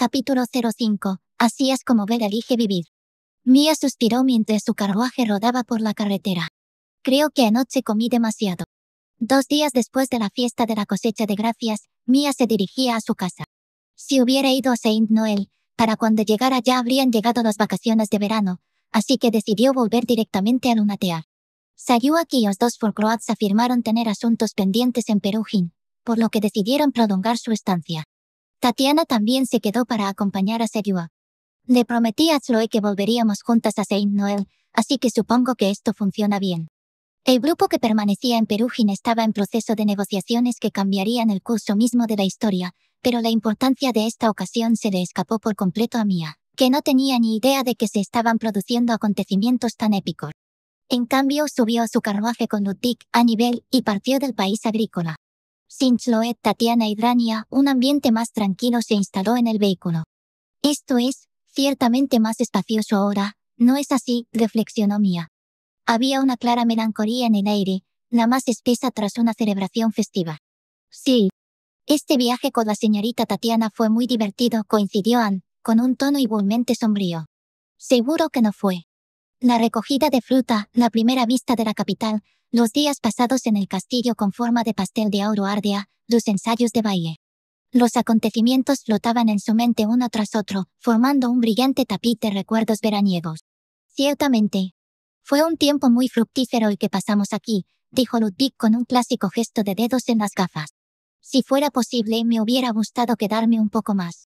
Capítulo 05. Así es como Bel elige vivir. Mia suspiró mientras su carruaje rodaba por la carretera. Creo que anoche comí demasiado. Dos días después de la fiesta de la cosecha de gracias, Mia se dirigía a su casa. Si hubiera ido a Saint Noel, para cuando llegara ya habrían llegado las vacaciones de verano, así que decidió volver directamente a Lunatear. Sayuaki y los dos Fulcroats afirmaron tener asuntos pendientes en Perujin, por lo que decidieron prolongar su estancia. Tatiana también se quedó para acompañar a Seriwa. Le prometí a Chloe que volveríamos juntas a Saint Noel, así que supongo que esto funciona bien. El grupo que permanecía en Perugin estaba en proceso de negociaciones que cambiarían el curso mismo de la historia, pero la importancia de esta ocasión se le escapó por completo a Mia, que no tenía ni idea de que se estaban produciendo acontecimientos tan épicos. En cambio, subió a su carruaje con Ludwig a nivel y partió del país agrícola. Sin Chloe, Tatiana y Drania, un ambiente más tranquilo se instaló en el vehículo. Esto es, ciertamente más espacioso ahora, no es así, reflexionó Mia. Había una clara melancolía en el aire, la más espesa tras una celebración festiva. Sí. Este viaje con la señorita Tatiana fue muy divertido, coincidió Ann, con un tono igualmente sombrío. Seguro que no fue. La recogida de fruta, la primera vista de la capital, los días pasados en el castillo con forma de pastel de auro ardea, los ensayos de baile. Los acontecimientos flotaban en su mente uno tras otro, formando un brillante tapiz de recuerdos veraniegos. Ciertamente. Fue un tiempo muy fructífero el que pasamos aquí, dijo Ludwig con un clásico gesto de dedos en las gafas. Si fuera posible, me hubiera gustado quedarme un poco más.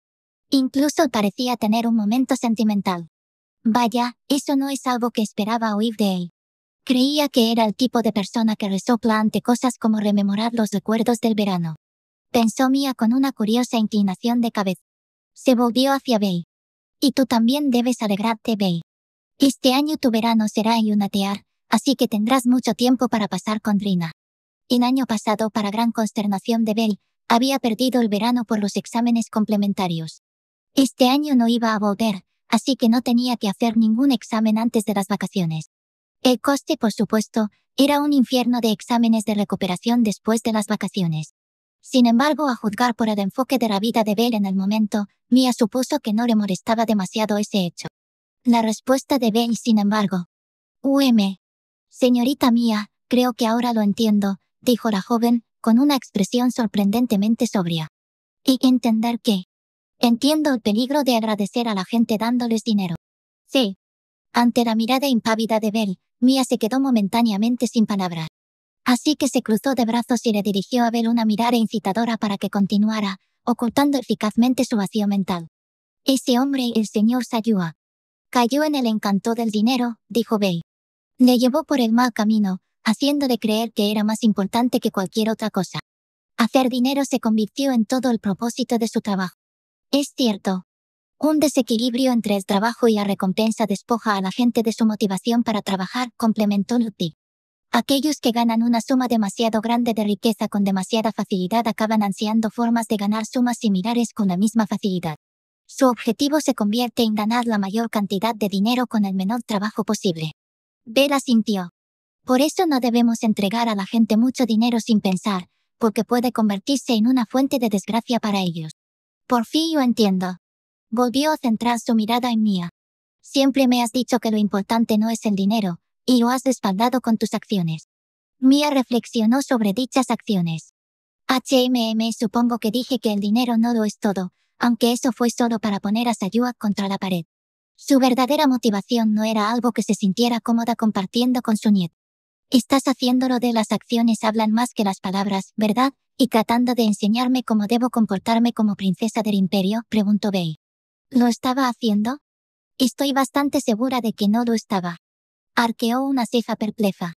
Incluso parecía tener un momento sentimental. Vaya, eso no es algo que esperaba oír de él. Creía que era el tipo de persona que resopla ante cosas como rememorar los recuerdos del verano. Pensó Mia con una curiosa inclinación de cabeza. Se volvió hacia Bey. Y tú también debes alegrarte, Bey. Este año tu verano será en Unatear, así que tendrás mucho tiempo para pasar con Rina. En año pasado, para gran consternación de Bell, había perdido el verano por los exámenes complementarios. Este año no iba a volver, así que no tenía que hacer ningún examen antes de las vacaciones. El coste, por supuesto, era un infierno de exámenes de recuperación después de las vacaciones. Sin embargo, a juzgar por el enfoque de la vida de Bell en el momento, Mia supuso que no le molestaba demasiado ese hecho. La respuesta de Bell, sin embargo. UM. Señorita Mia, creo que ahora lo entiendo, dijo la joven, con una expresión sorprendentemente sobria. Y entender qué? Entiendo el peligro de agradecer a la gente dándoles dinero. Sí. Ante la mirada impávida de Bell, Mía se quedó momentáneamente sin palabras. Así que se cruzó de brazos y le dirigió a Bel una mirada incitadora para que continuara, ocultando eficazmente su vacío mental. Ese hombre, el señor Sayua. Cayó en el encanto del dinero, dijo Bey. Le llevó por el mal camino, haciendo de creer que era más importante que cualquier otra cosa. Hacer dinero se convirtió en todo el propósito de su trabajo. Es cierto, un desequilibrio entre el trabajo y la recompensa despoja a la gente de su motivación para trabajar, complementó Lutti. Aquellos que ganan una suma demasiado grande de riqueza con demasiada facilidad acaban ansiando formas de ganar sumas similares con la misma facilidad. Su objetivo se convierte en ganar la mayor cantidad de dinero con el menor trabajo posible. Vera sintió. Por eso no debemos entregar a la gente mucho dinero sin pensar, porque puede convertirse en una fuente de desgracia para ellos. Por fin yo entiendo, Volvió a centrar su mirada en mía. Siempre me has dicho que lo importante no es el dinero, y lo has respaldado con tus acciones. Mía reflexionó sobre dichas acciones. HMM supongo que dije que el dinero no lo es todo, aunque eso fue solo para poner a Sayua contra la pared. Su verdadera motivación no era algo que se sintiera cómoda compartiendo con su nieto. Estás haciéndolo de las acciones hablan más que las palabras, ¿verdad? Y tratando de enseñarme cómo debo comportarme como princesa del imperio, preguntó Bey. ¿Lo estaba haciendo? Estoy bastante segura de que no lo estaba. Arqueó una ceja perpleja.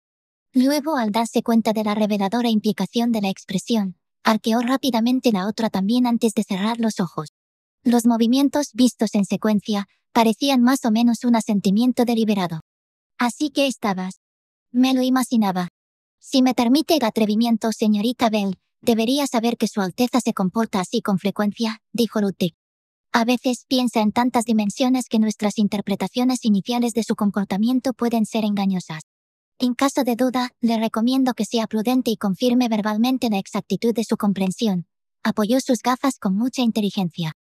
Luego, al darse cuenta de la reveladora implicación de la expresión, arqueó rápidamente la otra también antes de cerrar los ojos. Los movimientos vistos en secuencia parecían más o menos un asentimiento deliberado. Así que estabas. Me lo imaginaba. Si me permite el atrevimiento, señorita Bell, debería saber que Su Alteza se comporta así con frecuencia, dijo Ludwig. A veces piensa en tantas dimensiones que nuestras interpretaciones iniciales de su comportamiento pueden ser engañosas. En caso de duda, le recomiendo que sea prudente y confirme verbalmente la exactitud de su comprensión. Apoyó sus gafas con mucha inteligencia.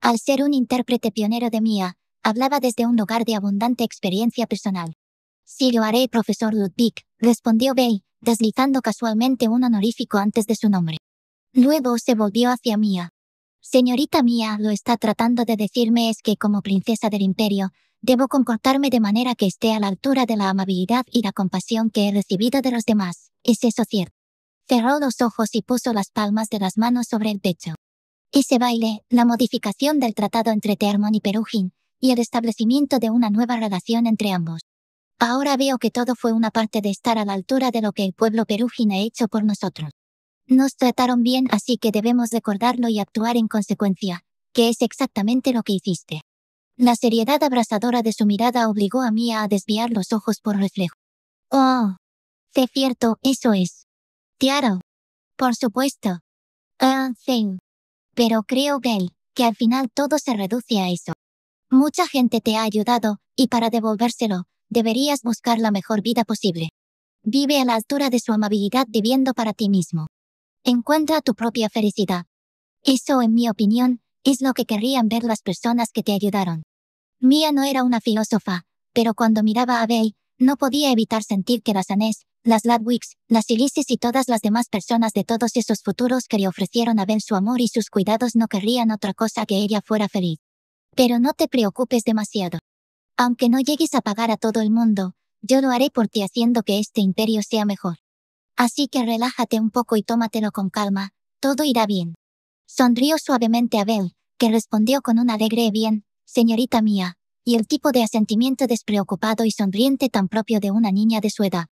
Al ser un intérprete pionero de MIA, hablaba desde un lugar de abundante experiencia personal. Sí lo haré, profesor Ludwig, respondió Bey, deslizando casualmente un honorífico antes de su nombre. Luego se volvió hacia MIA. Señorita mía, lo está tratando de decirme es que como princesa del imperio, debo comportarme de manera que esté a la altura de la amabilidad y la compasión que he recibido de los demás. ¿Es eso cierto? Cerró los ojos y puso las palmas de las manos sobre el pecho. Ese baile, la modificación del tratado entre Termon y Perugin, y el establecimiento de una nueva relación entre ambos. Ahora veo que todo fue una parte de estar a la altura de lo que el pueblo Perugin ha hecho por nosotros. Nos trataron bien, así que debemos recordarlo y actuar en consecuencia, que es exactamente lo que hiciste. La seriedad abrasadora de su mirada obligó a Mia a desviar los ojos por reflejo. Oh, de cierto, eso es. Tiaro. Por supuesto. Ah, Pero creo, Gail, que al final todo se reduce a eso. Mucha gente te ha ayudado, y para devolvérselo, deberías buscar la mejor vida posible. Vive a la altura de su amabilidad viviendo para ti mismo. Encuentra tu propia felicidad. Eso, en mi opinión, es lo que querrían ver las personas que te ayudaron. Mía no era una filósofa, pero cuando miraba a Bell, no podía evitar sentir que las Anés, las Ladwicks, las Ilises y todas las demás personas de todos esos futuros que le ofrecieron a Bell su amor y sus cuidados no querrían otra cosa que ella fuera feliz. Pero no te preocupes demasiado. Aunque no llegues a pagar a todo el mundo, yo lo haré por ti haciendo que este imperio sea mejor. Así que relájate un poco y tómatelo con calma, todo irá bien. Sonrió suavemente Abel, que respondió con un alegre bien, señorita mía, y el tipo de asentimiento despreocupado y sonriente tan propio de una niña de su edad.